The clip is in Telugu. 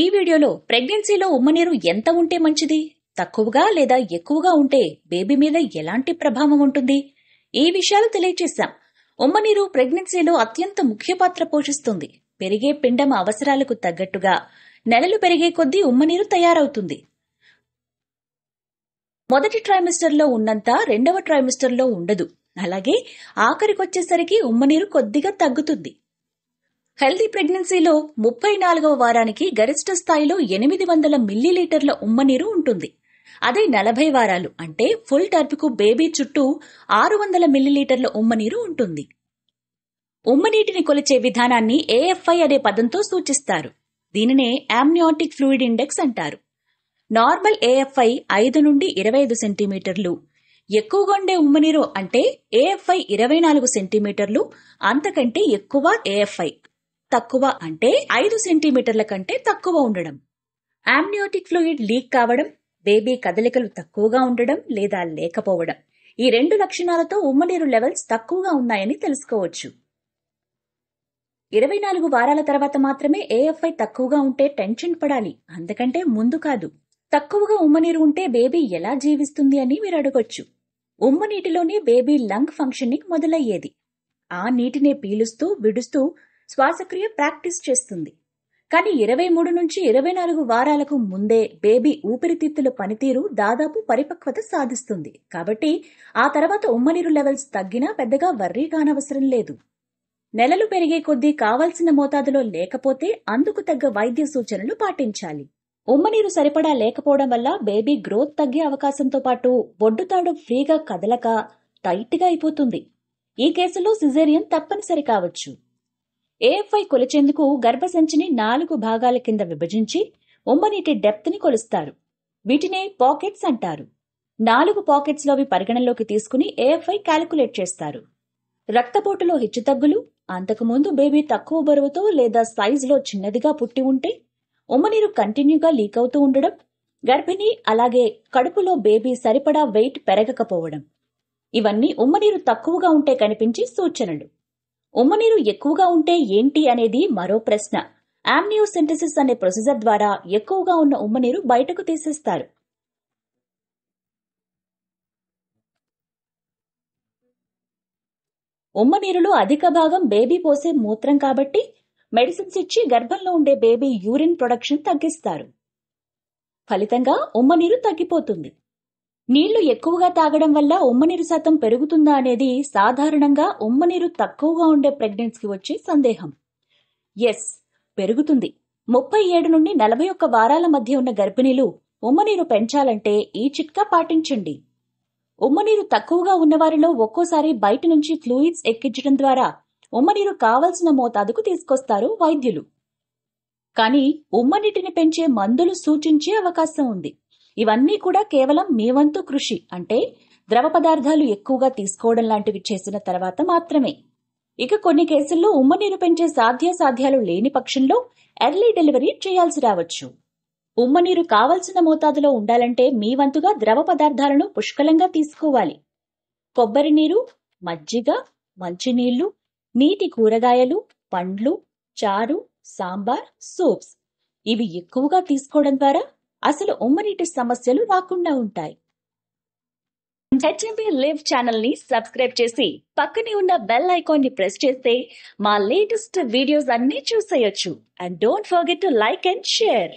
ఈ వీడియోలో ప్రెగ్నెన్సీలో ఉమ్మనీరు ఎంత ఉంటే మంచిది తక్కువగా లేదా ఎక్కువగా ఉంటే బేబీ మీద ఎలాంటి ప్రభావం ఉంటుంది ఈ విషయాలు తెలియచేశాం ఉమ్మనీరు ప్రెగ్నెన్సీలో అత్యంత ముఖ్య పాత్ర పోషిస్తుంది పెరిగే పిండం అవసరాలకు తగ్గట్టుగా నెలలు పెరిగే కొద్దీ ఉమ్మనీరు తయారవుతుంది మొదటి ట్రైమిస్టర్లో ఉన్నంత రెండవ ట్రైమిస్టర్లో ఉండదు అలాగే ఆఖరికొచ్చేసరికి ఉమ్మనీరు కొద్దిగా తగ్గుతుంది హెల్దీ ప్రెగ్నెన్సీలో ముప్పై నాలుగవ వారానికి గరిష్ట స్థాయిలో ఎనిమిది వందల మిల్లీలీటర్ల ఉమ్మనీరు ఉంటుంది అదే నలభై వారాలు అంటే ఫుల్ టర్ప్కు బేబీ చుట్టూ ఆరు వందల మిల్లీలీటర్ల ఉమ్మనీరు ఉంటుంది ఉమ్మనీటిని కొలిచే విధానాన్ని ఏఎఫ్ఐ అనే పదంతో సూచిస్తారు దీనినే యామ్నియాటిక్ ఫ్లూయిడ్ ఇండెక్స్ అంటారు నార్మల్ ఏఎఫ్ఐ ఐదు నుండి ఇరవై ఐదు సెంటీమీటర్లు ఎక్కువగా ఉండే ఉమ్మనీరు అంటే ఏఎఫ్ఐ ఇరవై నాలుగు సెంటీమీటర్లు అంతకంటే ఎక్కువ ఏఎఫ్ఐ తక్కువ అంటే ఐదు సెంటీమీటర్ల కంటే తక్కువ ఉండడం ఆమ్నియోటిక్ ఫ్లూయిడ్ లీక్ కావడం బేబీ కదలికలు తక్కువగా ఉండడం లేదా లేకపోవడం ఈ రెండు లక్షణాలతో ఉమ్మనీరు లెవెల్స్ తక్కువగా ఉన్నాయని తెలుసుకోవచ్చు ఇరవై నాలుగు వారాల తర్వాత మాత్రమే ఏఎఫ్ఐ తక్కువగా ఉంటే టెన్షన్ పడాలి అందుకంటే ముందు కాదు తక్కువగా ఉమ్మనీరు ఉంటే బేబీ ఎలా జీవిస్తుంది అని మీరు అడగొచ్చు ఉమ్మ నీటిలోనే బేబీ లంగ్ ఫంక్షనింగ్ మొదలయ్యేది ఆ నీటినే పీలుస్తూ విడుస్తూ శ్వాసక్రియ ప్రాక్టీస్ చేస్తుంది కానీ ఇరవై మూడు నుంచి ఇరవై నాలుగు వారాలకు ముందే బేబీ ఊపిరితిత్తుల పనితీరు దాదాపు పరిపక్వత సాధిస్తుంది కాబట్టి ఆ తర్వాత ఉమ్మనీరు లెవెల్స్ తగ్గినా పెద్దగా వర్రీ కానవసరం లేదు నెలలు పెరిగే కొద్దీ కావాల్సిన మోతాదులో లేకపోతే అందుకు తగ్గ వైద్య సూచనలు పాటించాలి ఉమ్మనీరు సరిపడా లేకపోవడం వల్ల బేబీ గ్రోత్ తగ్గే అవకాశంతో పాటు బొడ్డుతాడు ఫ్రీగా కదలక టైట్గా అయిపోతుంది ఈ కేసులో సిజేరియన్ తప్పనిసరి కావచ్చు ఏఎఫ్ఐ కొలిచేందుకు గర్భసంచిని నాలుగు భాగాల కింద విభజించి ఉమ్మనీటి డెప్త్ని కొలుస్తారు వీటినే పాకెట్స్ అంటారు నాలుగు పాకెట్స్లోవి పరిగణనలోకి తీసుకుని ఏఎఫ్ఐ క్యాలిక్యులేట్ చేస్తారు రక్తపోటులో హెచ్చుతగ్గులు అంతకుముందు బేబీ తక్కువ బరువుతో లేదా సైజులో చిన్నదిగా పుట్టి ఉంటే ఉమ్మనీరు కంటిన్యూగా లీక్ అవుతూ ఉండడం గర్భిణి అలాగే కడుపులో బేబీ సరిపడా వెయిట్ పెరగకపోవడం ఇవన్నీ ఉమ్మనీరు తక్కువగా ఉంటే కనిపించే సూచనలు ఉమ్మనీరు ఎక్కువగా ఉంటే ఏంటి అనేది మరో ప్రశ్న ఆమ్నియోసెంటసిస్ అనే ప్రొసీజర్ ద్వారా ఎక్కువగా ఉన్న ఉమ్మనీరు బయటకు తీసేస్తారు ఉమ్మనీరులో అధిక భాగం బేబీ పోసే మూత్రం కాబట్టి మెడిసిన్స్ ఇచ్చి గర్భంలో ఉండే బేబీ యూరిన్ ప్రొడక్షన్ తగ్గిస్తారు ఫలితంగా ఉమ్మనీరు తగ్గిపోతుంది నీళ్లు ఎక్కువగా తాగడం వల్ల ఉమ్మనీరు శాతం పెరుగుతుందా అనేది సాధారణంగా ఉమ్మనీరు తక్కువగా ఉండే ప్రెగ్నెన్సీకి వచ్చే సందేహం ఎస్ పెరుగుతుంది ముప్పై ఏడు నుండి నలభై ఒక్క వారాల మధ్య ఉన్న గర్భిణీలు ఉమ్మనీరు పెంచాలంటే ఈ చిట్కా పాటించండి ఉమ్మనీరు తక్కువగా ఉన్నవారిలో ఒక్కోసారి బయట నుంచి ఫ్లూయిడ్స్ ఎక్కించడం ద్వారా ఉమ్మనీరు కావలసిన మోతాదుకు తీసుకొస్తారు వైద్యులు కానీ ఉమ్మనీటిని పెంచే మందులు సూచించే అవకాశం ఉంది ఇవన్నీ కూడా కేవలం మీ వంతు కృషి అంటే ద్రవ పదార్థాలు ఎక్కువగా తీసుకోవడం లాంటివి చేసిన తర్వాత మాత్రమే ఇక కొన్ని కేసుల్లో ఉమ్మ నీరు పెంచే సాధ్యాసాధ్యాలు లేని పక్షంలో ఎర్లీ డెలివరీ చేయాల్సి రావచ్చు ఉమ్మ నీరు కావలసిన మోతాదులో ఉండాలంటే మీ వంతుగా ద్రవ పదార్థాలను పుష్కలంగా తీసుకోవాలి కొబ్బరి నీరు మజ్జిగ మంచినీళ్లు నీటి కూరగాయలు పండ్లు చారు సాంబార్ సూప్స్ ఇవి ఎక్కువగా తీసుకోవడం ద్వారా అసలు ఉమ్మనీటి సమస్యలు రాకుండా ఉంటాయి హెచ్ఎంపీ లివ్ ఛానల్ ని సబ్స్క్రైబ్ చేసి పక్కనే ఉన్న బెల్ ఐకాన్ ని ప్రెస్ చేస్తే మా లేటెస్ట్ వీడియోస్ అన్ని చూసేయొచ్చు and don't forget to like and share